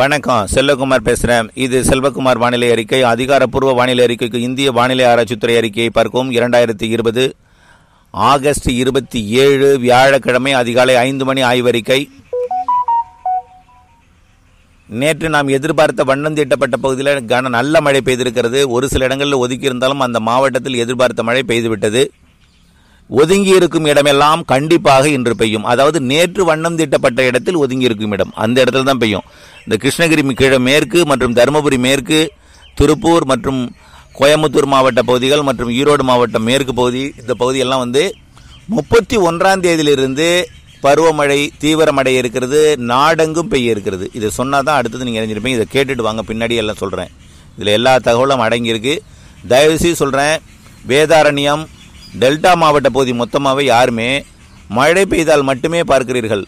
வணக்கம் செல்வகுமார் பேசுகிறேன் இது செல்வகுமார் வானிலை அறிக்கை அதிகாரப்பூர்வ வானிலை அறிக்கைக்கு இந்திய வானிலை ஆராய்ச்சித்துறை அறிக்கையை பார்க்கும் இரண்டாயிரத்தி இருபது ஆகஸ்ட் இருபத்தி ஏழு வியாழக்கிழமை அதிகாலை ஐந்து மணி ஆய்வறிக்கை நேற்று நாம் எதிர்பார்த்த வண்ணம் தீட்டப்பட்ட பகுதியில் கன நல்ல மழை பெய்திருக்கிறது ஒரு சில இடங்களில் ஒதுக்கியிருந்தாலும் அந்த மாவட்டத்தில் எதிர்பார்த்த மழை பெய்துவிட்டது ஒதுங்கி இருக்கும் இடமெல்லாம் கண்டிப்பாக இன்று பெய்யும் அதாவது நேற்று வண்ணம் தீட்டப்பட்ட இடத்தில் ஒதுங்கி இருக்கும் இடம் அந்த இடத்துல தான் பெய்யும் இந்த கிருஷ்ணகிரி கிழ மேற்கு மற்றும் தருமபுரி மேற்கு திருப்பூர் மற்றும் கோயம்புத்தூர் மாவட்ட பகுதிகள் மற்றும் ஈரோடு மாவட்டம் மேற்கு பகுதி இந்த பகுதியெல்லாம் வந்து முப்பத்தி ஒன்றாம் தேதியிலிருந்து பருவமழை தீவிரமடைய இருக்கிறது நாடெங்கும் பெய்ய இருக்கிறது இதை சொன்னால் தான் அடுத்தது நீங்கள் இறைஞ்சிருப்பீங்க இதை கேட்டுட்டு வாங்க பின்னாடி எல்லாம் சொல்கிறேன் இதில் எல்லா தகவலும் அடங்கியிருக்கு தயவுசெய்து சொல்கிறேன் வேதாரண்யம் டெல்டா மாவட்ட பகுதி மொத்தமாகவே யாருமே மழை பெய்தால் மட்டுமே பார்க்கிறீர்கள்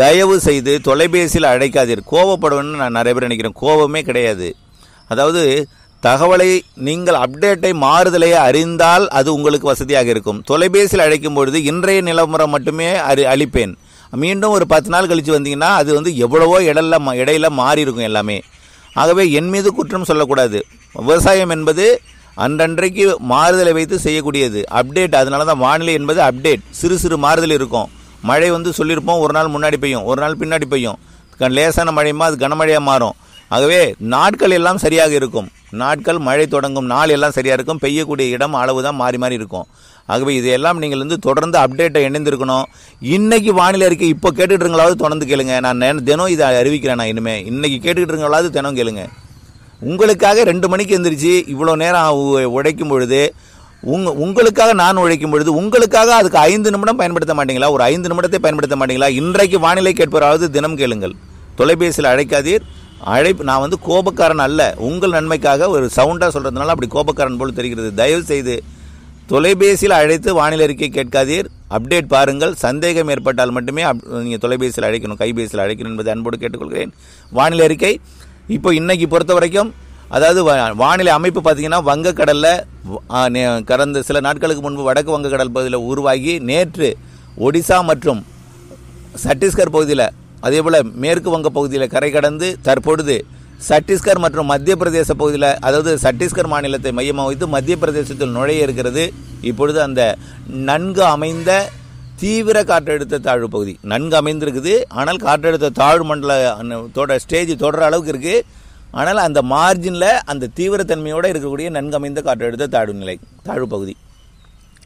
தயவு செய்து தொலைபேசியில் அழைக்காதீர் கோவப்படுவேன்னு நான் நிறைய பேர் நினைக்கிறேன் கோபமே கிடையாது அதாவது தகவலை நீங்கள் அப்டேட்டை மாறுதலை அறிந்தால் அது உங்களுக்கு வசதியாக இருக்கும் தொலைபேசியில் அழைக்கும் பொழுது இன்றைய நிலவரம் மட்டுமே அறி அளிப்பேன் மீண்டும் ஒரு பத்து நாள் கழித்து வந்தீங்கன்னா அது வந்து எவ்வளவோ இடல்ல இடையில மாறி இருக்கும் எல்லாமே ஆகவே என் மீது குற்றம் சொல்லக்கூடாது விவசாயம் என்பது அன்றன்றைக்கு மாறுதலை வைத்து செய்யக்கூடியது அப்டேட் அதனால தான் வானிலை என்பது அப்டேட் சிறு சிறு மாறுதல் இருக்கும் மழை வந்து சொல்லியிருப்போம் ஒரு நாள் முன்னாடி பெய்யும் ஒரு நாள் பின்னாடி பெய்யும் லேசான மழையுமா அது கனமழையாக மாறும் ஆகவே நாட்கள் எல்லாம் சரியாக இருக்கும் நாட்கள் மழை தொடங்கும் நாள் எல்லாம் சரியாக இருக்கும் பெய்யக்கூடிய இடம் அளவு தான் மாறி மாறி இருக்கும் ஆகவே இதையெல்லாம் நீங்கள் வந்து தொடர்ந்து அப்டேட்டை இணைந்திருக்கணும் இன்றைக்கி வானிலை அறிக்கை இப்போ கேட்டுட்ருங்களாவது தொடர்ந்து கேளுங்க நான் தினம் இதை அறிவிக்கிறேன் நான் இனிமேல் இன்றைக்கி கேட்டுக்கிட்டு இருக்கங்களாவது தினம் கேளுங்க உங்களுக்காக ரெண்டு மணிக்கு எழுந்திரிச்சு இவ்வளோ நேரம் உழைக்கும் பொழுது உங்க உங்களுக்காக நான் உழைக்கும் பொழுது உங்களுக்காக அதுக்கு ஐந்து நிமிடம் பயன்படுத்த மாட்டீங்களா ஒரு ஐந்து நிமிடத்தை பயன்படுத்த மாட்டீங்களா இன்றைக்கு வானிலை கேட்பவராவது தினம் கேளுங்கள் தொலைபேசியில் அழைக்காதீர் அழைப்பு நான் வந்து கோபக்காரன் அல்ல உங்கள் நன்மைக்காக ஒரு சவுண்டாக சொல்கிறதுனால அப்படி கோபக்காரன் போல் தெரிகிறது தயவு செய்து தொலைபேசியில் அழைத்து வானிலை அறிக்கை கேட்காதீர் அப்டேட் பாருங்கள் சந்தேகம் ஏற்பட்டால் மட்டுமே அப் நீங்கள் தொலைபேசியில் அழைக்கணும் கைபேசியில் அழைக்கணும் என்பதை அன்போடு கேட்டுக்கொள்கிறேன் வானிலை அறிக்கை இப்போ இன்னைக்கு பொறுத்த வரைக்கும் அதாவது வானிலை அமைப்பு பார்த்தீங்கன்னா வங்கக்கடலில் கடந்த சில நாட்களுக்கு முன்பு வடக்கு வங்கக்கடல் பகுதியில் உருவாகி நேற்று ஒடிசா மற்றும் சத்தீஸ்கர் பகுதியில் அதே போல் மேற்கு வங்க பகுதியில் கரை கடந்து தற்பொழுது சத்தீஸ்கர் மற்றும் மத்திய பிரதேச பகுதியில் அதாவது சத்தீஸ்கர் மாநிலத்தை மையமாக வைத்து மத்திய பிரதேசத்தில் நுழைய இருக்கிறது இப்பொழுது அந்த நன்கு அமைந்த தீவிர காற்றழுத்த தாழ்வு பகுதி நன்கு அமைந்திருக்குது ஆனால் காற்றழுத்த தாழ்வு மண்டல தொட ஸ்டேஜ் தொடர அளவுக்கு இருக்குது ஆனால் அந்த மார்ஜினில் அந்த தீவிரத்தன்மையோடு இருக்கக்கூடிய நன்கு அமைந்த காற்றழுத்த தாழ்வு நிலை தாழ்வு பகுதி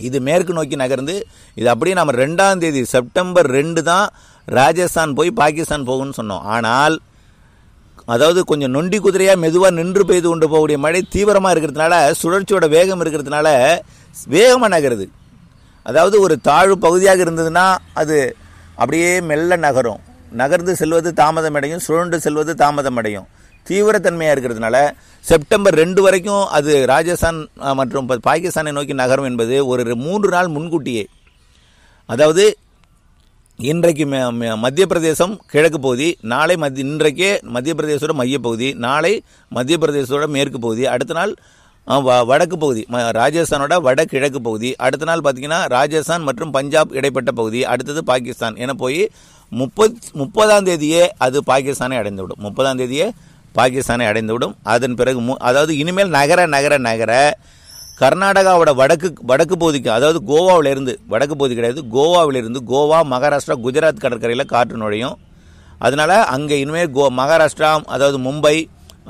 இது மேற்கு நோக்கி நகர்ந்து இது அப்படியே நம்ம ரெண்டாம் தேதி செப்டம்பர் ரெண்டு தான் ராஜஸ்தான் போய் பாகிஸ்தான் போகும்னு சொன்னோம் ஆனால் அதாவது கொஞ்சம் நொண்டி குதிரையாக மெதுவாக நின்று பெய்து கொண்டு போகக்கூடிய மழை தீவிரமாக இருக்கிறதுனால சுழற்சியோட வேகம் இருக்கிறதுனால வேகமாக நகருது அதாவது ஒரு தாழ்வு பகுதியாக இருந்ததுன்னா அது அப்படியே மெல்ல நகரும் நகர்ந்து செல்வது தாமதமடையும் சுழண்டு செல்வது தாமதமடையும் தீவிரத்தன்மையாக இருக்கிறதுனால செப்டம்பர் ரெண்டு வரைக்கும் அது ராஜஸ்தான் மற்றும் பாகிஸ்தானை நோக்கி நகரும் என்பது ஒரு மூன்று நாள் முன்கூட்டியே அதாவது இன்றைக்கு மத்திய பிரதேசம் கிழக்கு பகுதி நாளை மத்திய இன்றைக்கே மத்திய பிரதேசோட மையப்பகுதி நாளை மத்திய பிரதேசோட மேற்கு பகுதி அடுத்த நாள் வ வடக்கு பகுதி ராஜஸ்தானோட வடகிழக்கு பகுதி அடுத்த நாள் பார்த்தீங்கன்னா ராஜஸ்தான் மற்றும் பஞ்சாப் இடைப்பட்ட பகுதி அடுத்தது பாகிஸ்தான் என போய் முப்பத் முப்பதாம் தேதியே அது பாகிஸ்தானை அடைந்துவிடும் முப்பதாம் தேதியே பாகிஸ்தானை அடைந்துவிடும் அதன் பிறகு மு அதாவது இனிமேல் நகர நகர நகர கர்நாடகாவோட வடக்கு வடக்கு பகுதிக்கு அதாவது கோவாவிலிருந்து வடக்கு பகுதி கிடையாது கோவாவிலிருந்து கோவா மகாராஷ்டிரா குஜராத் கடற்கரையில் காற்று நுழையும் அதனால் அங்கே இனிமேல் கோ மகாராஷ்டிரா அதாவது மும்பை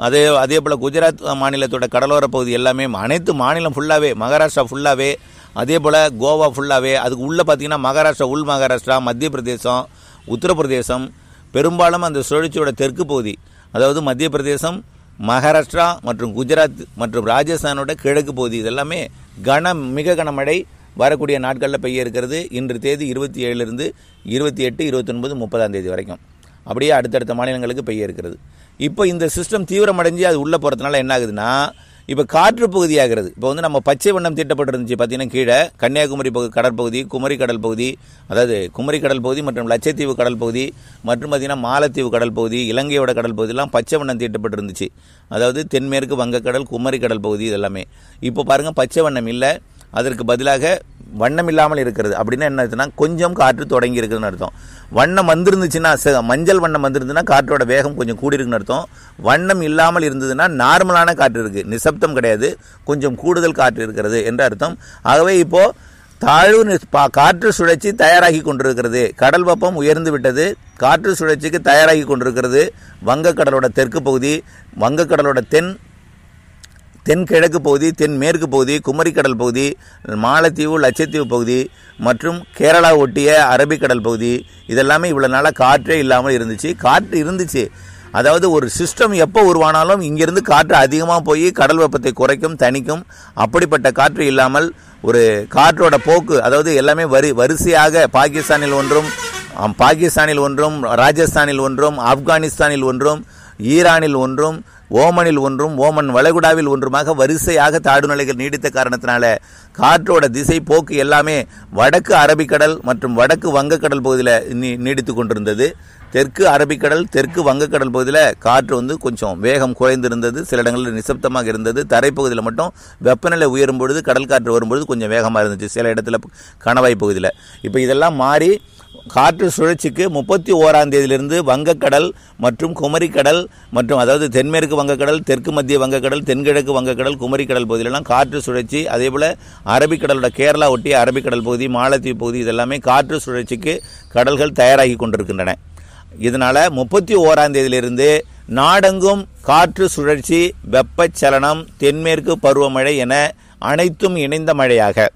அதே அதே போல் குஜராத் மாநிலத்தோட கடலோர பகுதி எல்லாமே அனைத்து மாநிலம் ஃபுல்லாகவே மகாராஷ்டிரா ஃபுல்லாகவே அதே போல் கோவா ஃபுல்லாகவே அதுக்கு உள்ளே பார்த்திங்கன்னா மகாராஷ்டிரா உள் மகாராஷ்டிரா மத்திய பிரதேசம் உத்தரப்பிரதேசம் பெரும்பாலும் அந்த சுழற்சியோட தெற்கு பகுதி அதாவது மத்திய பிரதேசம் மகாராஷ்டிரா மற்றும் குஜராத் மற்றும் ராஜஸ்தானோட கிழக்கு பகுதி இதெல்லாமே கன மிக கனமழை வரக்கூடிய நாட்களில் பெய்ய இருக்கிறது இன்று தேதி இருபத்தி ஏழுலேருந்து இருபத்தி எட்டு இருபத்தொன்பது முப்பதாம் தேதி வரைக்கும் அப்படியே அடுத்தடுத்த மாநிலங்களுக்கு பெய்ய இருக்கிறது இப்போ இந்த சிஸ்டம் தீவிரமடைஞ்சு அது உள்ளே போகிறதுனால என்ன ஆகுதுன்னா இப்போ காற்று பகுதியாகிறது இப்போ வந்து நம்ம பச்சை வண்ணம் தீட்டப்பட்டிருந்துச்சு பார்த்தீங்கன்னா கீழே கன்னியாகுமரி பகு கடற்பகுதி குமரி கடல் பகுதி அதாவது குமரி கடல் பகுதி மற்றும் லட்சத்தீவு கடல் பகுதி மற்றும் பார்த்திங்கன்னா மாலத்தீவு கடல் பகுதி இலங்கையோட கடல் பகுதியெல்லாம் பச்சை வண்ணம் தீட்டப்பட்டிருந்துச்சு அதாவது தென்மேற்கு வங்கக்கடல் குமரி கடல் பகுதி இதெல்லாமே இப்போ பாருங்கள் பச்சை வண்ணம் இல்லை அதற்கு பதிலாக வண்ணம் இல்லாமல் இருக்கிறது அப்படின்னா என்ன கொஞ்சம் காற்று தொடங்கி இருக்குதுன்னு அர்த்தம் வண்ணம் வந்திருந்துச்சுன்னா மஞ்சள் வண்ணம் வந்திருந்துன்னா காற்றோட வேகம் கொஞ்சம் கூடியிருக்குன்னு அர்த்தம் வண்ணம் இல்லாமல் இருந்ததுன்னா நார்மலான காற்று இருக்குது நிசப்தம் கிடையாது கொஞ்சம் கூடுதல் காற்று இருக்கிறது என்ற அர்த்தம் ஆகவே இப்போது தாழ்வு காற்று சுழற்சி தயாராகி கொண்டிருக்கிறது கடல் வெப்பம் உயர்ந்து விட்டது காற்று சுழற்சிக்கு தயாராகி கொண்டிருக்கிறது வங்கக்கடலோட தெற்கு பகுதி வங்கக்கடலோட தென் தென்கிழக்கு பகுதி தென்மேற்கு பகுதி குமரிக்கடல் பகுதி மாலத்தீவு லட்சத்தீவு பகுதி மற்றும் கேரளா ஒட்டிய அரபிக்கடல் பகுதி இதெல்லாமே இவ்வளோ நாளாக காற்றே இல்லாமல் இருந்துச்சு காற்று இருந்துச்சு அதாவது ஒரு சிஸ்டம் எப்போ உருவானாலும் இங்கேருந்து காற்று அதிகமாக போய் கடல் வெப்பத்தை குறைக்கும் தணிக்கும் அப்படிப்பட்ட காற்று இல்லாமல் ஒரு காற்றோட போக்கு அதாவது எல்லாமே வரி வரிசையாக பாகிஸ்தானில் ஒன்றும் பாகிஸ்தானில் ஒன்றும் ராஜஸ்தானில் ஒன்றும் ஆப்கானிஸ்தானில் ஒன்றும் ஈரானில் ஒன்றும் ஓமனில் ஒன்றும் ஓமன் வளைகுடாவில் ஒன்றுமாக வரிசையாக தாடுநிலைகள் நீடித்த காரணத்தினால காற்றோட திசை போக்கு எல்லாமே வடக்கு அரபிக்கடல் மற்றும் வடக்கு வங்கக்கடல் பகுதியில் நீ நீடித்து கொண்டிருந்தது தெற்கு அரபிக்கடல் தெற்கு வங்கக்கடல் பகுதியில் காற்று வந்து கொஞ்சம் வேகம் குறைந்திருந்தது சில இடங்களில் நிசப்தமாக இருந்தது தரைப்பகுதியில் மட்டும் வெப்பநிலை உயரும் பொழுது கடல் காற்று வரும்பொழுது கொஞ்சம் வேகமாக இருந்துச்சு சில இடத்துல கணவாய் பகுதியில் இப்போ இதெல்லாம் மாறி காற்று சுழற்சிக்கு முப்பத்தி ஓராம் தேதியிலிருந்து வங்கக்கடல் மற்றும் குமரிக்கடல் மற்றும் அதாவது தென்மேற்கு வங்கக்கடல் தெற்கு மத்திய வங்கக்கடல் தென்கிழக்கு வங்கக்கடல் குமரிக்கடல் பகுதியிலெல்லாம் காற்று சுழற்சி அதே அரபிக்கடலோட கேரளா ஒட்டி அரபிக்கடல் பகுதி மாலத்தீவு பகுதி இதெல்லாமே காற்று சுழற்சிக்கு கடல்கள் தயாராகி கொண்டிருக்கின்றன இதனால் முப்பத்தி ஓராம் தேதியிலிருந்து நாடெங்கும் காற்று சுழற்சி வெப்பச்சலனம் தென்மேற்கு பருவமழை என அனைத்தும் இணைந்த மழையாக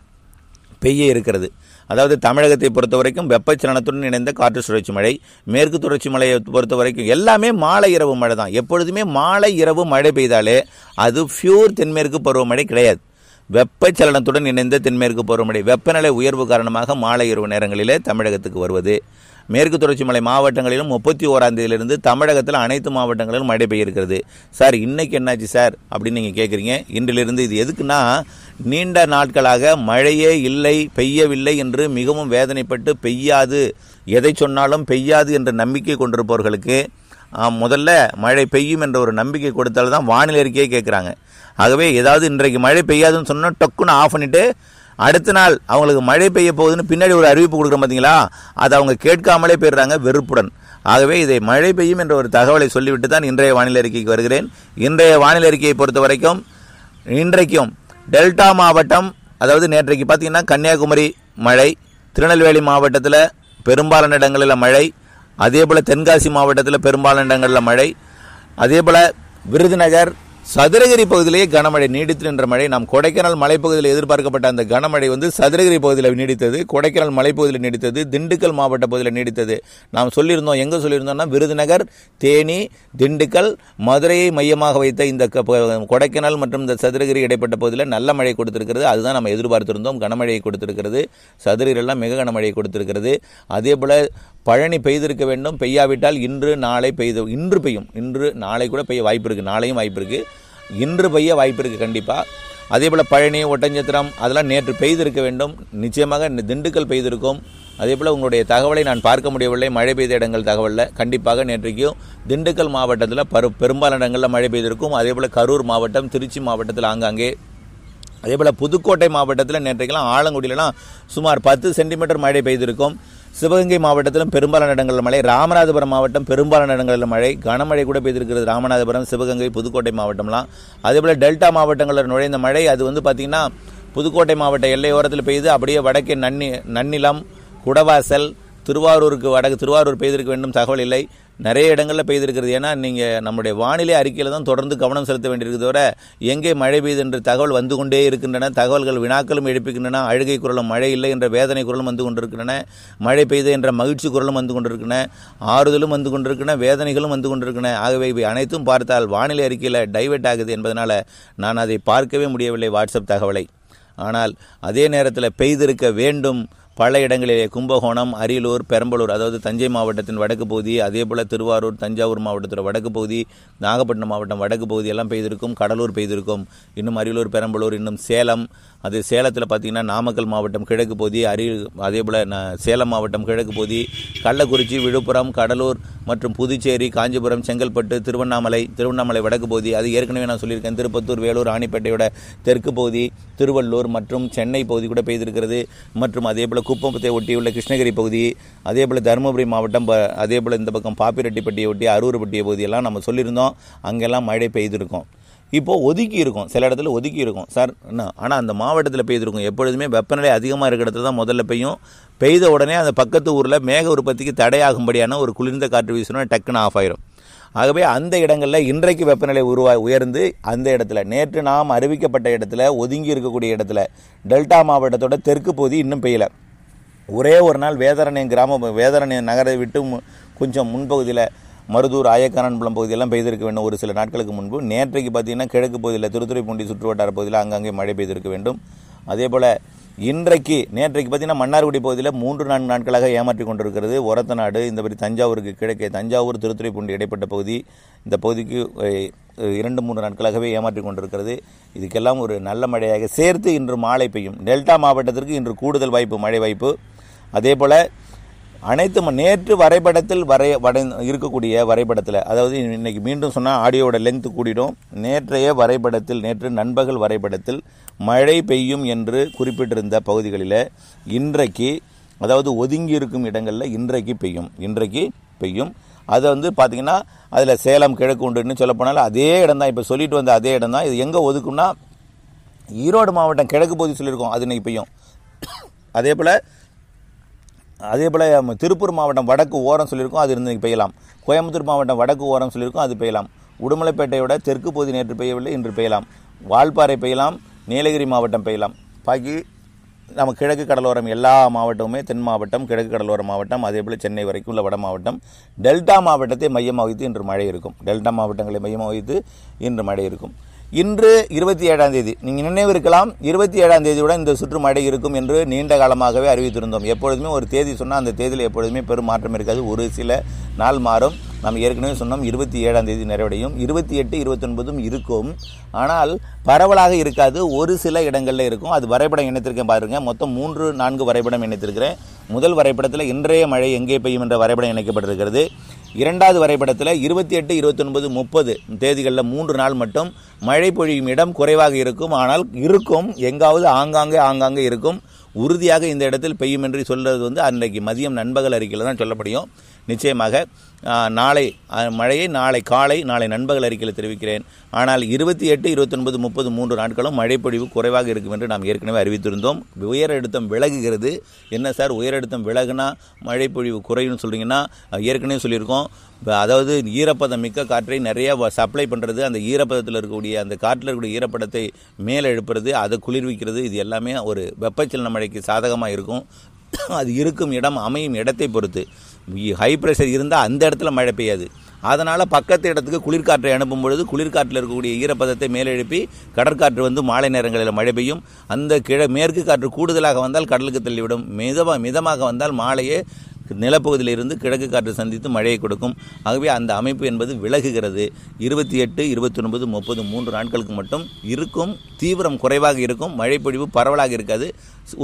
பெய்ய இருக்கிறது அதாவது தமிழகத்தை பொறுத்த வரைக்கும் வெப்பச்சலனத்துடன் இணைந்த காற்று சுழற்சி மழை மேற்கு தொடர்ச்சி மலையை பொறுத்த வரைக்கும் எல்லாமே மாலை இரவு மழை தான் எப்பொழுதுமே மாலை இரவு மழை பெய்தாலே அது பியூர் தென்மேற்கு பருவமழை கிடையாது வெப்பச்சலனத்துடன் இணைந்த தென்மேற்கு பருவமழை வெப்பநிலை உயர்வு காரணமாக மாலை இரவு நேரங்களிலே தமிழகத்துக்கு வருவது மேற்கு தொடர்ச்சி மலை மாவட்டங்களிலும் முப்பத்தி ஓராம் தேதியிலிருந்து தமிழகத்தில் அனைத்து மாவட்டங்களிலும் மழை பெய்யிருக்கிறது சார் இன்னைக்கு என்னாச்சு சார் அப்படின்னு நீங்கள் கேட்குறீங்க இன்றிலிருந்து இது எதுக்குன்னா நீண்ட நாட்களாக மழையே இல்லை பெய்யவில்லை என்று மிகவும் வேதனைப்பட்டு பெய்யாது எதை சொன்னாலும் பெய்யாது என்ற நம்பிக்கை கொண்டிருப்பவர்களுக்கு முதல்ல மழை பெய்யும் என்ற ஒரு நம்பிக்கை கொடுத்தால் தான் வானிலை அறிக்கையே கேட்குறாங்க ஆகவே ஏதாவது இன்றைக்கு மழை பெய்யாதுன்னு சொன்னால் டக்குன்னு ஆஃப் பண்ணிவிட்டு அடுத்த நாள் அவங்களுக்கு மழை பெய்ய போகுதுன்னு பின்னாடி ஒரு அறிவிப்பு கொடுக்குறோம் பார்த்தீங்களா அதை அவங்க கேட்காமலே போயிடுறாங்க வெறுப்புடன் ஆகவே இதை மழை பெய்யும் என்ற ஒரு தகவலை சொல்லிவிட்டு தான் இன்றைய வானிலை அறிக்கைக்கு வருகிறேன் இன்றைய வானிலை அறிக்கையை பொறுத்த வரைக்கும் இன்றைக்கும் டெல்டா மாவட்டம் அதாவது நேற்றைக்கு பார்த்தீங்கன்னா கன்னியாகுமரி மழை திருநெல்வேலி மாவட்டத்தில் பெரும்பாலான இடங்களில் மழை அதே போல் தென்காசி மாவட்டத்தில் பெரும்பாலான இடங்களில் மழை அதே போல் விருதுநகர் சதுரகிரி பகுதியிலேயே கனமழை நீடித்து நின்ற மழை நாம் கொடைக்கானல் மலைப்பகுதியில் எதிர்பார்க்கப்பட்ட அந்த கனமழை வந்து சதுரகிரி பகுதியில் நீடித்தது கொடைக்கானல் மலைப்பகுதியில் நீடித்தது திண்டுக்கல் மாவட்ட பகுதியில் நீடித்தது நாம் சொல்லியிருந்தோம் எங்கே சொல்லியிருந்தோம்னா விருதுநகர் தேனி திண்டுக்கல் மதுரையை மையமாக வைத்த இந்த கொடைக்கானல் மற்றும் இந்த சதுரகிரி இடைப்பட்ட பகுதியில் நல்ல மழை கொடுத்திருக்கிறது அதுதான் நம்ம எதிர்பார்த்திருந்தோம் கனமழையை கொடுத்திருக்கிறது சதுரகிரெல்லாம் மிக கனமழையை கொடுத்திருக்கிறது அதே போல் பழனி பெய்திருக்க வேண்டும் பெய்யாவிட்டால் இன்று நாளை பெய்து இன்று பெய்யும் இன்று நாளை கூட பெய்ய வாய்ப்பு இருக்குது நாளையும் வாய்ப்பு இருக்குது இன்று பெய்ய வாய்ப்பு இருக்குது கண்டிப்பாக அதே போல் பழனி ஒட்டஞ்சத்திரம் அதெல்லாம் நேற்று பெய்திருக்க வேண்டும் நிச்சயமாக திண்டுக்கல் பெய்திருக்கும் அதே போல் உங்களுடைய தகவலை நான் பார்க்க முடியவில்லை மழை பெய்த இடங்கள் தகவலில் கண்டிப்பாக நேற்றைக்கும் திண்டுக்கல் மாவட்டத்தில் பரு பெரும்பாலான இடங்களில் மழை பெய்திருக்கும் அதே போல் கரூர் மாவட்டம் திருச்சி மாவட்டத்தில் ஆங்காங்கே அதே போல் புதுக்கோட்டை மாவட்டத்தில் நேற்றைக்கெல்லாம் ஆலங்குடியிலலாம் சுமார் பத்து சென்டிமீட்டர் மழை பெய்திருக்கும் சிவகங்கை மாவட்டத்திலும் பெரும்பாலான இடங்களில் மழை ராமநாதபுரம் மாவட்டம் பெரும்பாலான இடங்களில் மழை கனமழை கூட பெய்திருக்கிறது ராமநாதபுரம் சிவகங்கை புதுக்கோட்டை மாவட்டம்லாம் அதேபோல் டெல்டா மாவட்டங்களில் நுழைந்த மழை அது வந்து பார்த்திங்கன்னா புதுக்கோட்டை மாவட்ட எல்லையோரத்தில் பெய்து அப்படியே வடக்கே நன்னி நன்னிலம் குடவாசல் திருவாரூருக்கு வடக்கு திருவாரூர் பெய்திருக்க வேண்டும் தகவல் இல்லை நிறைய இடங்களில் பெய்திருக்கிறது ஏன்னா நீங்கள் நம்முடைய வானிலை அறிக்கையில் தான் தொடர்ந்து கவனம் செலுத்த வேண்டியிருக்கு தவிர எங்கே மழை பெய்து என்ற தகவல் வந்து கொண்டே இருக்கின்றன தகவல்கள் வினாக்களும் எழுப்பிக்கின்றன அழுகை குரலும் மழை இல்லை என்ற வேதனை குரலும் வந்து கொண்டிருக்கின்றன மழை பெய்து என்ற மகிழ்ச்சி குரலும் வந்து கொண்டிருக்கின ஆறுதலும் வந்து கொண்டிருக்கின வேதனைகளும் வந்து கொண்டிருக்கின ஆகவே இவை அனைத்தும் பார்த்தால் வானிலை அறிக்கையில் டைவெர்ட் ஆகுது என்பதனால் நான் அதை பார்க்கவே முடியவில்லை வாட்ஸ்அப் தகவலை ஆனால் அதே நேரத்தில் பெய்திருக்க வேண்டும் பல இடங்களிலே கும்பகோணம் அரியலூர் பெரம்பலூர் அதாவது தஞ்சை மாவட்டத்தின் வடக்கு பகுதி அதே போல் திருவாரூர் தஞ்சாவூர் மாவட்டத்தோட வடக்கு பகுதி நாகப்பட்டினம் மாவட்டம் வடக்கு பகுதி எல்லாம் பெய்திருக்கும் கடலூர் பெய்திருக்கும் இன்னும் அரியலூர் பெரம்பலூர் இன்னும் சேலம் அது சேலத்தில் பார்த்திங்கன்னா நாமக்கல் மாவட்டம் கிழக்கு பகுதி அரிய போல் சேலம் மாவட்டம் கிழக்கு பகுதி கள்ளக்குறிச்சி விழுப்புரம் கடலூர் மற்றும் புதுச்சேரி காஞ்சிபுரம் செங்கல்பட்டு திருவண்ணாமலை திருவண்ணாமலை வடக்கு பகுதி அது ஏற்கனவே நான் சொல்லியிருக்கேன் திருப்பத்தூர் வேலூர் ஆணிப்பேட்டையோட தெற்கு பகுதி திருவள்ளூர் மற்றும் சென்னை பகுதி கூட பெய்திருக்கிறது மற்றும் அதே போல் குப்பம்பத்தை ஒட்டியுள்ள கிருஷ்ணகிரி பகுதி அதே போல் தருமபுரி மாவட்டம் அதே போல் இந்த பக்கம் பாப்பிரெட்டிப்பட்டியை ஒட்டி அரூர்பட்டிய பகுதியெல்லாம் நம்ம சொல்லியிருந்தோம் அங்கெல்லாம் மழை பெய்திருக்கோம் இப்போது ஒதுக்கி இருக்கும் சில இடத்துல ஒதுக்கி இருக்கும் சார் என்ன ஆனால் அந்த மாவட்டத்தில் பெய்திருக்கும் எப்பொழுதுமே வெப்பநிலை அதிகமாக இருக்கிற இடத்துல தான் முதல்ல பெய்யும் பெய்த உடனே அந்த பக்கத்து ஊரில் மேக உற்பத்திக்கு தடையாகும்படியான ஒரு குளிர்ந்த காற்று வீசணும் டக்குன்னு ஆஃப் ஆயிரும் ஆகவே அந்த இடங்களில் இன்றைக்கு வெப்பநிலை உருவா உயர்ந்து அந்த இடத்துல நேற்று நாம் அறிவிக்கப்பட்ட இடத்துல ஒதுங்கி இருக்கக்கூடிய இடத்துல டெல்டா மாவட்டத்தோட தெற்கு பகுதி இன்னும் பெய்யலை ஒரே ஒரு நாள் வேதாரண்யம் கிராம வேதாரண்யம் நகரை விட்டு கொஞ்சம் முன்பகுதியில் மருதூர் ஆயக்காரன்புலம் பகுதியெல்லாம் பெய்திருக்க வேண்டும் ஒரு சில நாட்களுக்கு முன்பு நேற்றைக்கு பார்த்தீங்கன்னா கிழக்கு பகுதியில் திருத்துறைப்பூண்டி சுற்றுவட்டார பகுதியில் அங்கங்கே மழை பெய்திருக்க வேண்டும் அதே போல் இன்றைக்கு நேற்றைக்கு பார்த்தீங்கன்னா மன்னார்குடி பகுதியில் மூன்று நான்கு நாட்களாக ஏமாற்றி கொண்டிருக்கிறது உரத்த நாடு இந்த மாதிரி தஞ்சாவூருக்கு கிழக்கே தஞ்சாவூர் திருத்துறைப்பூண்டி இடைப்பட்ட பகுதி இந்த பகுதிக்கு இரண்டு மூன்று நாட்களாகவே ஏமாற்றி கொண்டிருக்கிறது இதுக்கெல்லாம் ஒரு நல்ல மழையாக சேர்த்து இன்று மாலை பெய்யும் டெல்டா மாவட்டத்திற்கு இன்று கூடுதல் வாய்ப்பு மழை வாய்ப்பு அதே போல் அனைத்து நேற்று வரைபடத்தில் வரைய வடை இருக்கக்கூடிய வரைபடத்தில் அதாவது இன்றைக்கி மீண்டும் சொன்னால் ஆடியோட லென்த்து கூடிடும் நேற்றைய வரைபடத்தில் நேற்று நண்பகல் வரைபடத்தில் மழை பெய்யும் என்று குறிப்பிட்டிருந்த பகுதிகளில் இன்றைக்கு அதாவது ஒதுங்கி இருக்கும் இடங்களில் இன்றைக்கு பெய்யும் இன்றைக்கு பெய்யும் அதை வந்து பார்த்திங்கன்னா அதில் சேலம் கிழக்கு உண்டுன்னு சொல்லப்போனால் அதே இடம் தான் இப்போ சொல்லிட்டு வந்த அதே இடம் தான் இது எங்கே ஒதுக்கும்னா ஈரோடு மாவட்டம் கிழக்கு பகுதி சொல்லியிருக்கோம் அது இன்றைக்கி பெய்யும் அதே போல் அதே போல் திருப்பூர் மாவட்டம் வடக்கு ஓரம் சொல்லியிருக்கோம் அது இருந்து பெய்யலாம் கோயம்புத்தூர் மாவட்டம் வடக்கு ஓரம் சொல்லியிருக்கோம் அது பெய்யலாம் உடுமலைப்பேட்டையோட தெற்கு பகுதி நேற்று பெய்யவில்லை இன்று பெய்யலாம் வால்பாறை பெய்யலாம் நீலகிரி மாவட்டம் பெய்யலாம் பாக்கி நம்ம கிழக்கு கடலோரம் எல்லா மாவட்டமுமே தென் மாவட்டம் கிழக்கு கடலோர மாவட்டம் அதே போல் சென்னை வரைக்கும் உள்ள வட மாவட்டம் டெல்டா மாவட்டத்தை மையமாக வைத்து இன்று மழை இருக்கும் டெல்டா மாவட்டங்களை மையமாக வைத்து இன்று மழை இருக்கும் இன்று இருபத்தி ஏழாம் தேதி நீங்கள் நினைவு இருக்கலாம் இருபத்தி ஏழாம் தேதியுடன் இந்த சுற்றுமடை இருக்கும் என்று நீண்ட காலமாகவே அறிவித்திருந்தோம் எப்பொழுதுமே ஒரு தேதி சொன்னால் அந்த தேதியில் எப்பொழுதுமே பெரும் மாற்றம் இருக்காது ஒரு சில நாள் மாறும் நாம் ஏற்கனவே சொன்னோம் இருபத்தி ஏழாம் தேதி நிறைவடையும் இருபத்தி எட்டு இருபத்தொன்பதும் இருக்கும் ஆனால் பரவலாக இருக்காது ஒரு சில இடங்களில் இருக்கும் அது வரைபடம் இணைத்திருக்கேன் பாருங்கள் மொத்தம் மூன்று நான்கு வரைபடம் இணைத்திருக்கிறேன் முதல் வரைபடத்தில் இன்றைய மழை எங்கே பெய்யும் என்ற வரைபடம் இணைக்கப்பட்டிருக்கிறது இரண்டாவது வரைபடத்தில் இருபத்தி எட்டு இருபத்தொன்பது முப்பது தேதிகளில் மூன்று நாள் மட்டும் மழை பொழியும் இடம் குறைவாக இருக்கும் ஆனால் இருக்கும் எங்காவது ஆங்காங்கே ஆங்காங்கே இருக்கும் உறுதியாக இந்த இடத்தில் பெய்யும் என்று சொல்கிறது வந்து அன்றைக்கு மதியம் நண்பகல் அறிக்கையில் தான் சொல்ல முடியும் நிச்சயமாக நாளை மழையை நாளை காலை நாளை நண்பகல் அறிக்கையில் தெரிவிக்கிறேன் ஆனால் இருபத்தி எட்டு இருபத்தொன்பது முப்பது மூன்று நாட்களும் மழைப்பொழிவு குறைவாக இருக்கும் என்று நாம் ஏற்கனவே அறிவித்திருந்தோம் உயரழுத்தம் விலகுகிறது என்ன சார் உயரழுத்தம் விலகுனா மழைப்பொழிவு குறையும்னு சொல்கிறீங்கன்னா ஏற்கனவே சொல்லியிருக்கோம் அதாவது ஈரப்பதம் மிக்க காற்றை நிறைய சப்ளை பண்ணுறது அந்த ஈரப்பதத்தில் இருக்கக்கூடிய அந்த காற்றில் இருக்கக்கூடிய ஈரப்பதத்தை மேலே எழுப்புறது அதை குளிர்விக்கிறது இது எல்லாமே ஒரு வெப்பச்சலன மழைக்கு சாதகமாக இருக்கும் அது இருக்கும் இடம் அமையும் இடத்தை பொறுத்து ஹை ப்ரெஷர் இருந்தால் அந்த இடத்துல மழை பெய்யாது அதனால் பக்கத்து இடத்துக்கு குளிர்காற்றை அனுப்பும் பொழுது குளிர்காற்றில் இருக்கக்கூடிய ஈரப்பதத்தை மேலெழுப்பி கடற்காற்று வந்து மாலை நேரங்களில் மழை பெய்யும் அந்த கிழ மேற்கு காற்று கூடுதலாக வந்தால் கடலுக்கு தள்ளிவிடும் மிதமாக மிதமாக வந்தால் மாலையே நிலப்பகுதியில் இருந்து கிழக்கு காற்று சந்தித்து மழையை கொடுக்கும் ஆகவே அந்த அமைப்பு என்பது விலகுகிறது இருபத்தி எட்டு இருபத்தொன்பது முப்பது மூன்று நாட்களுக்கு மட்டும் இருக்கும் தீவிரம் குறைவாக இருக்கும் மழைப்பொழிவு பரவலாக இருக்காது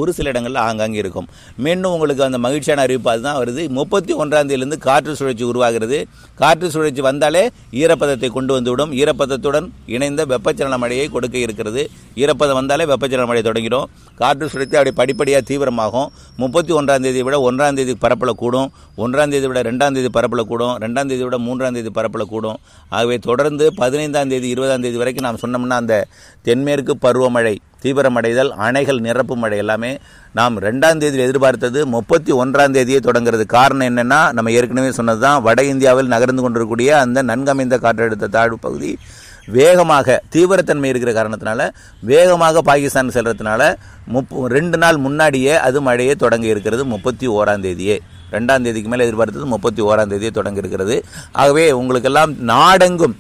ஒரு சில இடங்களில் ஆங்காங்கே இருக்கும் மீண்டும் உங்களுக்கு அந்த மகிழ்ச்சியான அறிவிப்பு அதுதான் வருது முப்பத்தி ஒன்றாம் தேதியிலிருந்து காற்று சுழற்சி உருவாகிறது காற்று சுழற்சி வந்தாலே ஈரப்பதத்தை கொண்டு வந்துவிடும் ஈரப்பதத்துடன் இணைந்த வெப்பச்சலன மழையை கொடுக்க இருக்கிறது ஈரப்பதம் வந்தாலே வெப்பச்சலன மழை தொடங்கிடும் காற்று சுழற்சி அப்படி படிப்படியாக தீவிரமாகும் முப்பத்தி ஒன்றாம் தேதியை விட ஒன்றாம் தேதி பரப்பில் கூடும் ஒன்றாம் தேதி விட ரெண்டாம் தேதி பரப்பில் கூடும் ரெண்டாம் தேதி விட மூன்றாம் தேதி பரப்பில் கூடும் ஆகவே தொடர்ந்து பதினைந்தாம் தேதி இருபதாம் தேதி வரைக்கும் நாம் சொன்னோம்னா அந்த தென்மேற்கு பருவமழை தீவிரமடைதல் அணைகள் நிரப்பு எல்லாமே நாம் ரெண்டாம் தேதியில் எதிர்பார்த்தது முப்பத்தி ஒன்றாம் தேதியே தொடங்குறது காரணம் என்னென்னா நம்ம ஏற்கனவே சொன்னது தான் வட இந்தியாவில் நகர்ந்து கொண்டிருக்கக்கூடிய அந்த நன்கமைந்த காற்றழுத்த தாழ்வு பகுதி வேகமாக தீவிரத்தன்மை இருக்கிற காரணத்தினால வேகமாக பாகிஸ்தான் செல்றதுனால முப்பு ரெண்டு நாள் முன்னாடியே அது மழையே தொடங்கி இருக்கிறது முப்பத்தி ஓராம் தேதியே ரெண்டாம் தேதிக்கு மேலே எதிர்பார்த்தது முப்பத்தி ஓராம் தேதியே தொடங்கி இருக்கிறது ஆகவே உங்களுக்கெல்லாம் நாடெங்கும்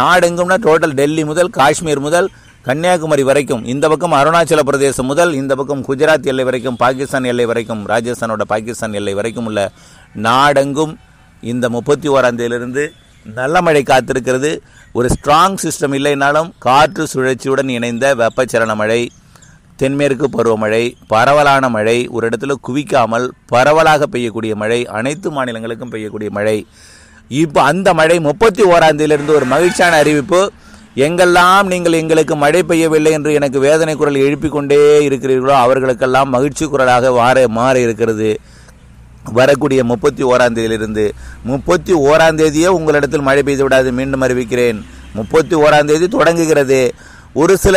நாடெங்கும்னா டோட்டல் டெல்லி முதல் காஷ்மீர் முதல் கன்னியாகுமரி வரைக்கும் இந்த பக்கம் அருணாச்சல பிரதேசம் முதல் இந்த பக்கம் குஜராத் எல்லை வரைக்கும் பாகிஸ்தான் எல்லை வரைக்கும் ராஜஸ்தானோட பாகிஸ்தான் எல்லை வரைக்கும் உள்ள நாடெங்கும் இந்த முப்பத்தி ஓராந்தேதியிலிருந்து நல்ல மழை காத்திருக்கிறது ஒரு ஸ்ட்ராங் சிஸ்டம் இல்லைனாலும் காற்று சுழற்சியுடன் இணைந்த வெப்பச்சலன மழை தென்மேற்கு பருவமழை பரவலான மழை ஒரு இடத்துல குவிக்காமல் பரவலாக பெய்யக்கூடிய மழை அனைத்து மாநிலங்களுக்கும் பெய்யக்கூடிய மழை இப்போ அந்த மழை முப்பத்தி ஓராந்தேதியிலிருந்து ஒரு மகிழ்ச்சியான அறிவிப்பு எங்கெல்லாம் நீங்கள் எங்களுக்கு மழை பெய்யவில்லை என்று எனக்கு வேதனை குரல் எழுப்பிக் கொண்டே இருக்கிறீர்களோ அவர்களுக்கெல்லாம் மகிழ்ச்சி குரலாக வார மாற இருக்கிறது வரக்கூடிய முப்பத்தி ஓராம் தேதியிலிருந்து முப்பத்தி ஓராம் தேதியே உங்களிடத்தில் மழை பெய்து விடாது மீண்டும் அறிவிக்கிறேன் முப்பத்தி ஓராம் தேதி தொடங்குகிறது ஒரு சில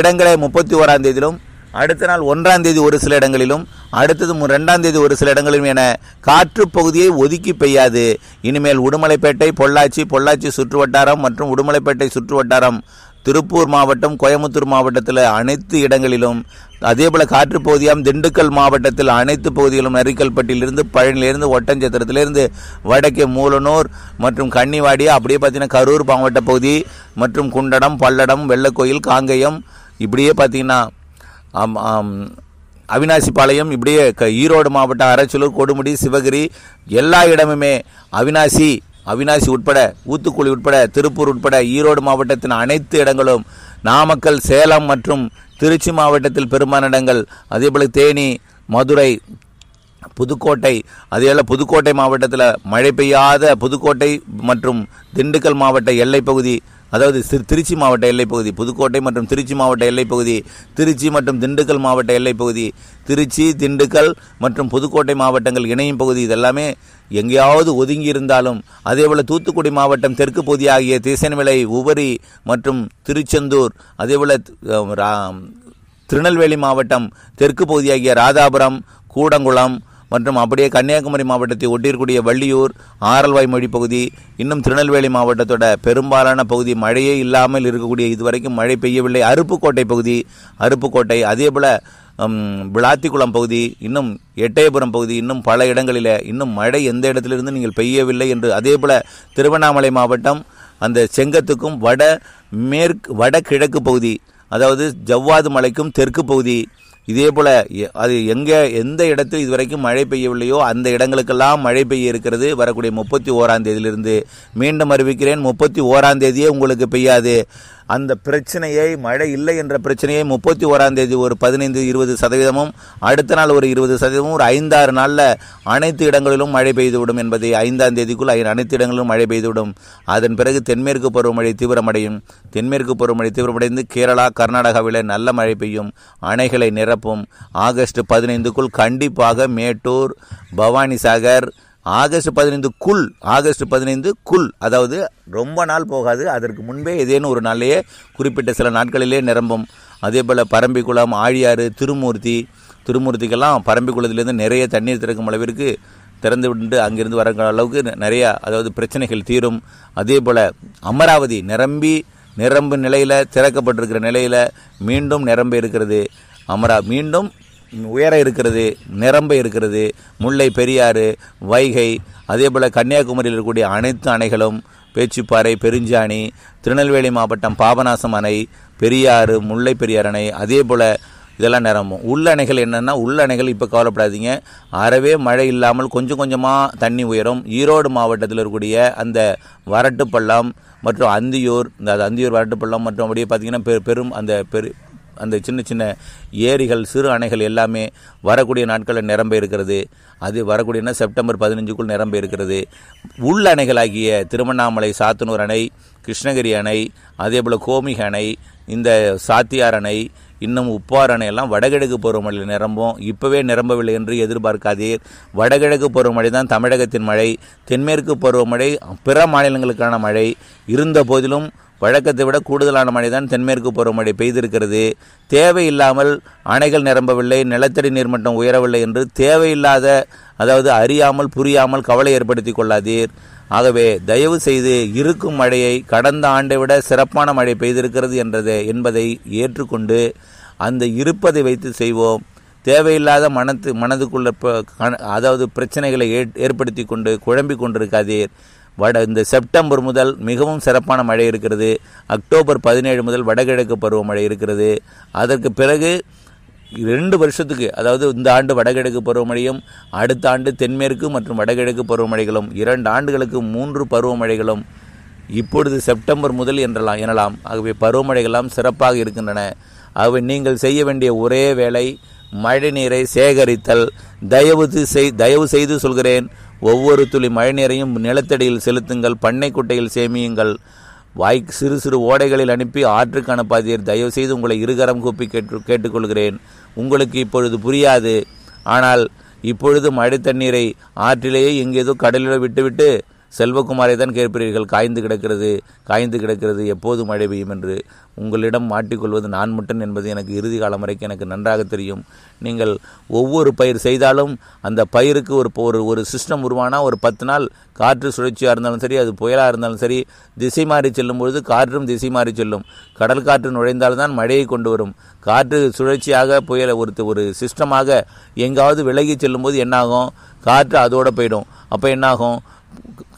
இடங்களை முப்பத்தி ஓராம் தேதியிலும் அடுத்த நாள் ஒன்றாம் தேதி ஒரு சில இடங்களிலும் அடுத்தது ரெண்டாம் தேதி ஒரு சில இடங்களிலும் என காற்று பகுதியை ஒதுக்கி பெய்யாது இனிமேல் உடுமலைப்பேட்டை பொள்ளாச்சி பொள்ளாச்சி சுற்றுவட்டாரம் மற்றும் உடுமலைப்பேட்டை சுற்றுவட்டாரம் திருப்பூர் மாவட்டம் கோயம்புத்தூர் மாவட்டத்தில் அனைத்து இடங்களிலும் அதேபோல் காற்று பகுதியாம் திண்டுக்கல் மாவட்டத்தில் அனைத்து பகுதிகளும் நரிக்கல்பட்டியிலிருந்து பழனியிலிருந்து ஒட்டஞ்சத்திரத்திலிருந்து வடக்கே மூலனூர் மற்றும் கன்னிவாடி அப்படியே பார்த்தீங்கன்னா கரூர் மாவட்ட பகுதி மற்றும் குண்டடம் பல்லடம் வெள்ளக்கோயில் காங்கயம் இப்படியே பார்த்தீங்கன்னா அவினாசிபாளையம் இப்படியே க ஈரோடு மாவட்ட அரைச்சலூர் கொடுமுடி சிவகிரி எல்லா இடமுமே அவினாசி அவினாசி உட்பட ஊத்துக்குழி உட்பட திருப்பூர் உட்பட ஈரோடு மாவட்டத்தின் அனைத்து இடங்களும் நாமக்கல் சேலம் மற்றும் திருச்சி மாவட்டத்தில் பெரும்பாலான இடங்கள் அதேபோல் தேனி மதுரை புதுக்கோட்டை அதேபோல் புதுக்கோட்டை மாவட்டத்தில் மழை பெய்யாத புதுக்கோட்டை மற்றும் திண்டுக்கல் மாவட்ட எல்லைப்பகுதி அதாவது திருச்சி மாவட்ட எல்லைப்பகுதி புதுக்கோட்டை மற்றும் திருச்சி மாவட்ட எல்லைப்பகுதி திருச்சி மற்றும் திண்டுக்கல் மாவட்ட எல்லைப்பகுதி திருச்சி திண்டுக்கல் மற்றும் புதுக்கோட்டை மாவட்டங்கள் இணையும் பகுதி இதெல்லாமே எங்கேயாவது ஒதுங்கி இருந்தாலும் அதேபோல் தூத்துக்குடி மாவட்டம் தெற்கு பகுதி ஆகிய திசைநிலை உபரி மற்றும் திருச்செந்தூர் அதேபோல் திருநெல்வேலி மாவட்டம் தெற்கு பகுதியாகிய ராதாபுரம் கூடங்குளம் மற்றும் அப்படியே கன்னியாகுமரி மாவட்டத்தை ஒட்டியிருக்கூடிய வள்ளியூர் ஆரல்வாய் மொழி பகுதி இன்னும் திருநெல்வேலி மாவட்டத்தோட பெரும்பாலான பகுதி மழையே இல்லாமல் இருக்கக்கூடிய இதுவரைக்கும் மழை பெய்யவில்லை அருப்புக்கோட்டை பகுதி அருப்புக்கோட்டை அதேபோல் விளாத்திக்குளம் பகுதி இன்னும் எட்டயபுரம் பகுதி இன்னும் பல இடங்களில் இன்னும் மழை எந்த இடத்திலிருந்து நீங்கள் பெய்யவில்லை என்று அதேபோல திருவண்ணாமலை மாவட்டம் அந்த செங்கத்துக்கும் வட மேற்கு வடகிழக்கு பகுதி அதாவது ஜவ்வாது மலைக்கும் தெற்கு பகுதி இதே போல் அது எங்கே எந்த இடத்தில் இதுவரைக்கும் மழை பெய்யவில்லையோ அந்த இடங்களுக்கெல்லாம் மழை பெய்ய இருக்கிறது வரக்கூடிய முப்பத்தி ஓராம் தேதியிலிருந்து மீண்டும் அறிவிக்கிறேன் முப்பத்தி ஓராம் தேதியே உங்களுக்கு பெய்யாது அந்த பிரச்சனையை மழை இல்லை என்ற பிரச்சனையை முப்பத்தி ஓராம் தேதி ஒரு பதினைந்து இருபது சதவீதமும் அடுத்த நாள் ஒரு இருபது சதவீதமும் ஒரு ஐந்தாறு நாளில் அனைத்து இடங்களிலும் மழை பெய்துவிடும் என்பதை ஐந்தாம் தேதிக்குள் அனைத்து இடங்களிலும் மழை பெய்துவிடும் அதன் பிறகு தென்மேற்கு பருவமழை தீவிரமடையும் தென்மேற்கு பருவமழை தீவிரமடைந்து கேரளா கர்நாடகாவில் நல்ல மழை பெய்யும் அணைகளை நிரப்பும் ஆகஸ்ட் பதினைந்துக்குள் கண்டிப்பாக மேட்டூர் பவானிசாகர் ஆகஸ்ட் பதினைந்து குல் ஆகஸ்ட் பதினைந்து குல் அதாவது ரொம்ப நாள் போகாது அதற்கு முன்பே ஏதேனும் ஒரு நாளையே குறிப்பிட்ட சில நாட்களிலே நிரம்பும் அதே போல் பரம்பிக்குளம் ஆழியாறு திருமூர்த்தி திருமூர்த்திக்கெல்லாம் பரம்பிக்குளத்திலேருந்து நிறைய தண்ணீர் திறக்கும் அளவிற்கு திறந்து விட்டு அங்கிருந்து வர அளவுக்கு நிறையா அதாவது பிரச்சனைகள் தீரும் அதே போல் அமராவதி நிரம்பி நிரம்பு நிலையில் திறக்கப்பட்டிருக்கிற நிலையில் மீண்டும் நிரம்ப இருக்கிறது அமரா மீண்டும் உயர இருக்கிறது நிரம்ப இருக்கிறது முல்லை பெரியாறு வைகை அதே போல் கன்னியாகுமரியில் இருக்கக்கூடிய அனைத்து அணைகளும் பேச்சுப்பாறை பெருஞ்சாணி திருநெல்வேலி மாவட்டம் பாபநாசம் அணை பெரியாறு முல்லை பெரியார் அணை அதே போல் இதெல்லாம் நிரம்பும் உள்ளணைகள் என்னென்னா உள்ளணைகள் இப்போ கவலைப்படாதீங்க அறவே மழை இல்லாமல் கொஞ்சம் கொஞ்சமாக தண்ணி உயரும் ஈரோடு மாவட்டத்தில் இருக்கக்கூடிய அந்த வரட்டுப்பள்ளம் மற்றும் அந்தியூர் இந்த அந்தியூர் வரட்டுப்பள்ளம் மற்றும் அப்படியே பார்த்திங்கன்னா பெரும் அந்த பெரு அந்த சின்ன சின்ன ஏரிகள் சிறு அணைகள் எல்லாமே வரக்கூடிய நாட்களில் நிரம்ப இருக்கிறது அது வரக்கூடியனா செப்டம்பர் பதினஞ்சுக்குள் நிரம்ப இருக்கிறது உள் அணைகளாகிய திருவண்ணாமலை சாத்தனூர் அணை கிருஷ்ணகிரி அணை அதேபோல் கோமிக அணை இந்த சாத்தியார் அணை இன்னும் உப்பார் அணையெல்லாம் வடகிழக்கு பருவமழையில் நிரம்பும் இப்போவே நிரம்பவில்லை என்று எதிர்பார்க்காதீர் வடகிழக்கு பருவமழை தான் தமிழகத்தின் மழை தென்மேற்கு பருவமழை பிற மாநிலங்களுக்கான மழை இருந்த போதிலும் வழக்கத்தை விட கூடுதலான மழை தான் தென்மேற்கு பருவமழை பெய்திருக்கிறது தேவையில்லாமல் அணைகள் நிரம்பவில்லை நிலத்தடி நீர்மட்டம் உயரவில்லை என்று தேவையில்லாத அதாவது அறியாமல் புரியாமல் கவலை ஏற்படுத்தி கொள்ளாதீர் ஆகவே தயவு செய்து இருக்கும் மழையை கடந்த ஆண்டை விட சிறப்பான மழை பெய்திருக்கிறது என்றது என்பதை ஏற்றுக்கொண்டு அந்த இருப்பதை வைத்து செய்வோம் தேவையில்லாத மனத்து மனதுக்குள்ள அதாவது பிரச்சனைகளை ஏற்படுத்தி கொண்டு குழம்பிக் கொண்டிருக்காதீர் வட இந்த செப்டம்பர் முதல் மிகவும் சிறப்பான மழை இருக்கிறது அக்டோபர் பதினேழு முதல் வடகிழக்கு பருவமழை இருக்கிறது அதற்கு பிறகு ரெண்டு வருஷத்துக்கு அதாவது இந்த ஆண்டு வடகிழக்கு பருவமழையும் அடுத்த ஆண்டு தென்மேற்கு மற்றும் வடகிழக்கு பருவமழைகளும் இரண்டு ஆண்டுகளுக்கு மூன்று பருவமழைகளும் இப்பொழுது செப்டம்பர் முதல் என்றலாம் எனலாம் ஆகவே பருவமழைகள்லாம் சிறப்பாக இருக்கின்றன ஆகவே நீங்கள் செய்ய வேண்டிய ஒரே வேலை மழைநீரை சேகரித்தல் தயவு செய் தயவு செய்து சொல்கிறேன் ஒவ்வொரு துளி மழைநீரையும் நிலத்தடியில் செலுத்துங்கள் பண்ணை குட்டையில் சேமியுங்கள் வாய் சிறு சிறு ஓடைகளில் அனுப்பி ஆற்றுக்கு அனுப்பாதீர் தயவு செய்து உங்களை இருகரம் கூப்பி கேட்டு கேட்டுக்கொள்கிறேன் உங்களுக்கு இப்பொழுது புரியாது ஆனால் இப்பொழுது மழை தண்ணீரை ஆற்றிலேயே எங்கேதோ கடலில் விட்டுவிட்டு செல்வகுமாரை தான் கேட்பீர்கள் காய்ந்து கிடக்கிறது காய்ந்து கிடக்கிறது எப்போது மழை பெய்யும் என்று உங்களிடம் மாட்டிக்கொள்வது நான் மட்டும் என்பது எனக்கு இறுதி காலம் வரைக்கும் எனக்கு நன்றாக தெரியும் நீங்கள் ஒவ்வொரு பயிர் செய்தாலும் அந்த பயிருக்கு ஒரு ஒரு ஒரு சிஸ்டம் உருவானால் ஒரு பத்து நாள் காற்று சுழற்சியாக இருந்தாலும் சரி அது புயலாக இருந்தாலும் சரி திசை மாறி செல்லும் பொழுது காற்றும் திசை மாறி செல்லும் கடல் காற்று நுழைந்தால்தான் மழையை கொண்டு வரும் காற்று சுழற்சியாக புயலை ஒரு ஒரு சிஸ்டமாக எங்காவது விலகி செல்லும்போது என்னாகும் காற்று அதோடு போயிடும் அப்போ என்னாகும்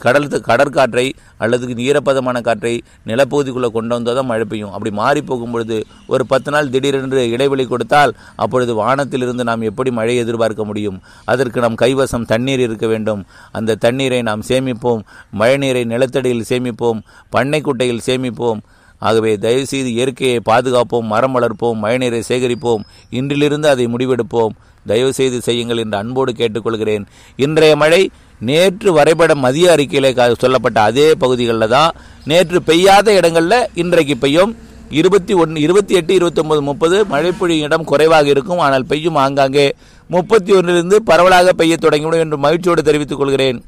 கடல் கடற்காற்றை அல்லது ஈரப்பதமான காற்றை நிலப்பகுதிக்குள்ளே கொண்டு வந்தால் தான் மழை பெய்யும் அப்படி மாறி போகும் பொழுது ஒரு பத்து நாள் திடீரென்று இடைவெளி கொடுத்தால் அப்பொழுது வானத்திலிருந்து நாம் எப்படி மழை எதிர்பார்க்க முடியும் அதற்கு நம் கைவசம் தண்ணீர் இருக்க வேண்டும் அந்த தண்ணீரை நாம் சேமிப்போம் மழைநீரை நிலத்தடியில் சேமிப்போம் பண்ணைக்குட்டையில் சேமிப்போம் ஆகவே தயவுசெய்து இயற்கையை பாதுகாப்போம் மரம் வளர்ப்போம் மழைநீரை சேகரிப்போம் இன்றிலிருந்து அதை முடிவெடுப்போம் தயவுசெய்து செய்யுங்கள் என்று அன்போடு கேட்டுக்கொள்கிறேன் இன்றைய மழை நேற்று வரைபட மதிய அறிக்கையில் சொல்லப்பட்ட அதே பகுதிகளில் தான் நேற்று பெய்யாத இடங்களில் இன்றைக்கு பெய்யும் இருபத்தி ஒன்று இருபத்தி எட்டு இருபத்தொம்பது முப்பது மழை பொழியும் இடம் குறைவாக இருக்கும் ஆனால் பெய்யும் ஆங்காங்கே முப்பத்தி ஒன்றிலிருந்து பரவலாக பெய்ய தொடங்கிவிடும் என்று மகிழ்ச்சியோடு தெரிவித்துக் கொள்கிறேன்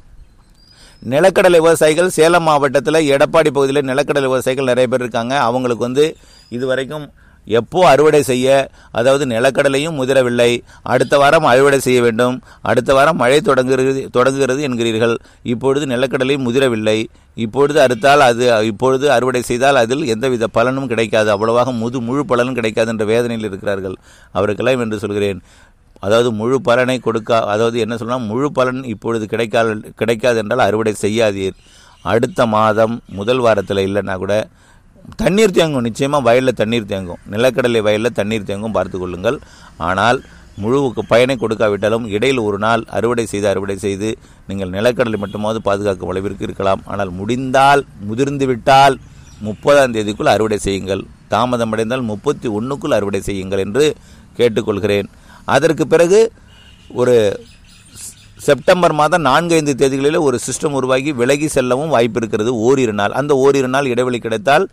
நிலக்கடலை விவசாயிகள் சேலம் மாவட்டத்தில் எடப்பாடி பகுதியில் நிலக்கடலை விவசாயிகள் நிறைய பேர் இருக்காங்க அவங்களுக்கு வந்து இதுவரைக்கும் எப்போ அறுவடை செய்ய அதாவது நிலக்கடலையும் முதிரவில்லை அடுத்த வாரம் அறுவடை செய்ய வேண்டும் அடுத்த வாரம் மழை தொடங்குகிறது தொடங்குகிறது என்கிறீர்கள் இப்பொழுது நிலக்கடலையும் முதிரவில்லை இப்பொழுது அறுத்தால் அது இப்பொழுது அறுவடை செய்தால் அதில் எந்தவித பலனும் கிடைக்காது அவ்வளவாக முது முழு பலனும் கிடைக்காது என்ற வேதனையில் இருக்கிறார்கள் அவருக்கெல்லாம் என்று சொல்கிறேன் அதாவது முழு பலனை கொடுக்கா அதாவது என்ன சொல்லலாம் முழு பலன் இப்பொழுது கிடைக்காது கிடைக்காது என்றால் அறுவடை செய்யாதீர் அடுத்த மாதம் முதல் வாரத்தில் இல்லைன்னா கூட தண்ணீர் தேங்கும் நிச்சயமாக வயலில் தண்ணீர் தேங்கும் நிலக்கடலை வயலில் தண்ணீர் தேங்கும் பார்த்து கொள்ளுங்கள் ஆனால் முழுவுக்கு பயனை கொடுக்காவிட்டாலும் இடையில் ஒரு நாள் அறுவடை செய்து அறுவடை செய்து நீங்கள் நிலக்கடலை மட்டுமாவது பாதுகாக்கும் அளவிற்கு இருக்கலாம் ஆனால் முடிந்தால் முதிர்ந்து விட்டால் முப்பதாம் தேதிக்குள் அறுவடை செய்யுங்கள் தாமதம் அடைந்தால் முப்பத்தி ஒன்றுக்குள் அறுவடை செய்யுங்கள் என்று கேட்டுக்கொள்கிறேன் அதற்கு பிறகு ஒரு செப்டம்பர் மாதம் நான்கு ஐந்து தேதிகளில் ஒரு சிஸ்டம் உருவாகி விலகி செல்லவும் வாய்ப்பு இருக்கிறது ஓரிரு நாள் அந்த ஓரிரு நாள் இடைவெளி கிடைத்தால்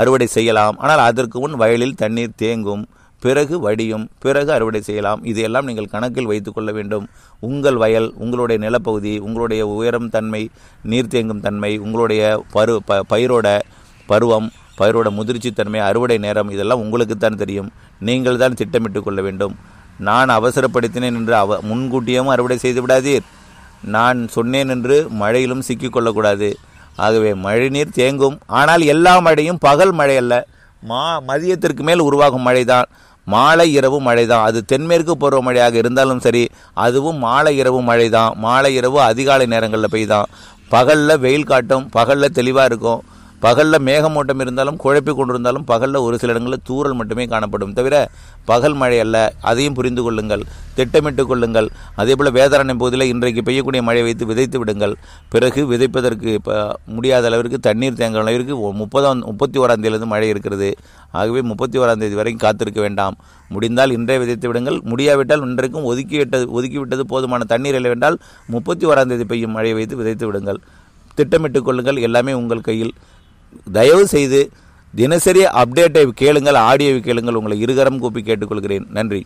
அறுவடை செய்யலாம் ஆனால் அதற்கு முன் வயலில் தண்ணீர் தேங்கும் பிறகு வடியும் பிறகு அறுவடை செய்யலாம் இதையெல்லாம் நீங்கள் கணக்கில் வைத்துக்கொள்ள வேண்டும் உங்கள் வயல் உங்களுடைய நிலப்பகுதி உங்களுடைய உயரம் தன்மை நீர் தேங்கும் தன்மை உங்களுடைய பரு ப பயிரோட பருவம் பயிரோட முதிர்ச்சி தன்மை அறுவடை நேரம் இதெல்லாம் உங்களுக்குத்தான் தெரியும் நீங்கள் தான் திட்டமிட்டு கொள்ள வேண்டும் நான் அவசரப்படுத்தினேன் என்று அவ முன்கூட்டியும் அறுவடை செய்து விடாதீர் நான் சொன்னேன் என்று மழையிலும் சிக்கிக்கொள்ளக்கூடாது ஆகவே மழைநீர் தேங்கும் ஆனால் எல்லா மழையும் பகல் மழை அல்ல மா மதியத்திற்கு மேல் உருவாகும் மழைதான் மாலை இரவு மழை தான் அது தென்மேற்கு பருவமழையாக இருந்தாலும் சரி அதுவும் மாலை இரவு மழை தான் மாலை இரவு அதிகாலை நேரங்களில் பெய்தான் பகலில் வெயில் காட்டும் பகலில் தெளிவாக இருக்கும் பகலில் மேகமூட்டம் இருந்தாலும் குழப்பி கொண்டிருந்தாலும் பகலில் ஒரு சில இடங்களில் தூரல் மட்டுமே காணப்படும் தவிர பகல் மழை அல்ல அதையும் புரிந்து கொள்ளுங்கள் திட்டமிட்டு கொள்ளுங்கள் அதே போல் வேதாரணை பகுதியில் இன்றைக்கு பெய்யக்கூடிய மழை வைத்து விதைத்து விடுங்கள் பிறகு விதைப்பதற்கு முடியாத அளவிற்கு தண்ணீர் தேங்க அளவிற்கு முப்பதாம் முப்பத்தி ஓராம் தேதியிலிருந்து மழை இருக்கிறது ஆகவே முப்பத்தி ஓராம் தேதி வரைக்கும் காத்திருக்க வேண்டாம் முடிந்தால் இன்றே விதைத்து விடுங்கள் முடியாவிட்டால் இன்றைக்கும் ஒதுக்கிவிட்டது ஒதுக்கிவிட்டது போதுமான தண்ணீர் இல்லை என்றால் முப்பத்தி ஓராம் தேதி பெய்யும் மழையை வைத்து விதைத்து விடுங்கள் திட்டமிட்டு கொள்ளுங்கள் எல்லாமே உங்கள் கையில் தயவு செய்து தினசரி அப்டேட்டை கேளுங்கள் ஆடியோவை கேளுங்கள் உங்களை இருகரம் கூப்பி கேட்டுக்கொள்கிறேன் நன்றி